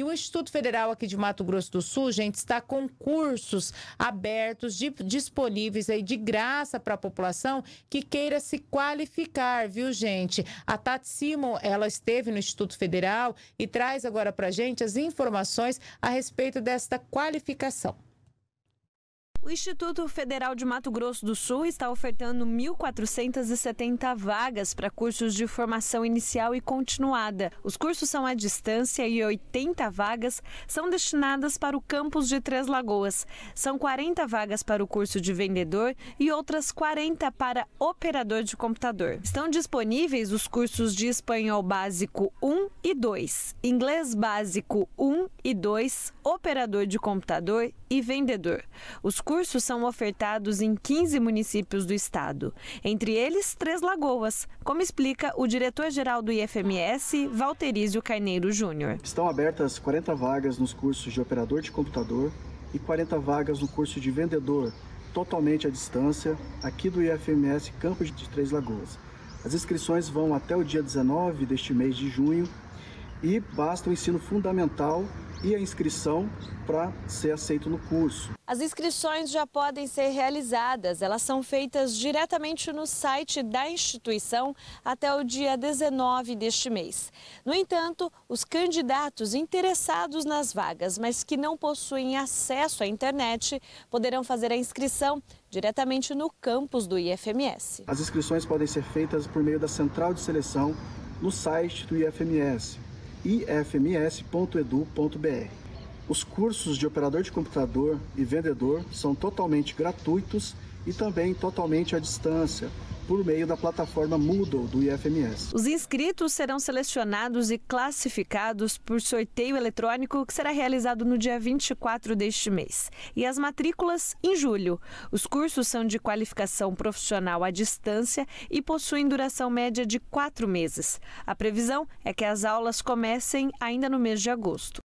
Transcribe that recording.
E o Instituto Federal aqui de Mato Grosso do Sul, gente, está com cursos abertos, de, disponíveis aí de graça para a população que queira se qualificar, viu, gente? A Tati Simon, ela esteve no Instituto Federal e traz agora para gente as informações a respeito desta qualificação. O Instituto Federal de Mato Grosso do Sul está ofertando 1.470 vagas para cursos de formação inicial e continuada. Os cursos são à distância e 80 vagas são destinadas para o campus de Três Lagoas. São 40 vagas para o curso de vendedor e outras 40 para operador de computador. Estão disponíveis os cursos de Espanhol Básico 1 e 2, Inglês Básico 1 e 2, Operador de Computador e Vendedor. Os cursos são ofertados em 15 municípios do estado, entre eles Três Lagoas, como explica o diretor-geral do IFMS, Valterizio Carneiro Júnior. Estão abertas 40 vagas nos cursos de operador de computador e 40 vagas no curso de vendedor, totalmente à distância, aqui do IFMS Campo de Três Lagoas. As inscrições vão até o dia 19 deste mês de junho e basta o ensino fundamental e a inscrição para ser aceito no curso. As inscrições já podem ser realizadas. Elas são feitas diretamente no site da instituição até o dia 19 deste mês. No entanto, os candidatos interessados nas vagas, mas que não possuem acesso à internet, poderão fazer a inscrição diretamente no campus do IFMS. As inscrições podem ser feitas por meio da central de seleção no site do IFMS ifms.edu.br. Os cursos de operador de computador e vendedor são totalmente gratuitos e também totalmente à distância, por meio da plataforma Moodle do IFMS. Os inscritos serão selecionados e classificados por sorteio eletrônico que será realizado no dia 24 deste mês. E as matrículas em julho. Os cursos são de qualificação profissional à distância e possuem duração média de quatro meses. A previsão é que as aulas comecem ainda no mês de agosto.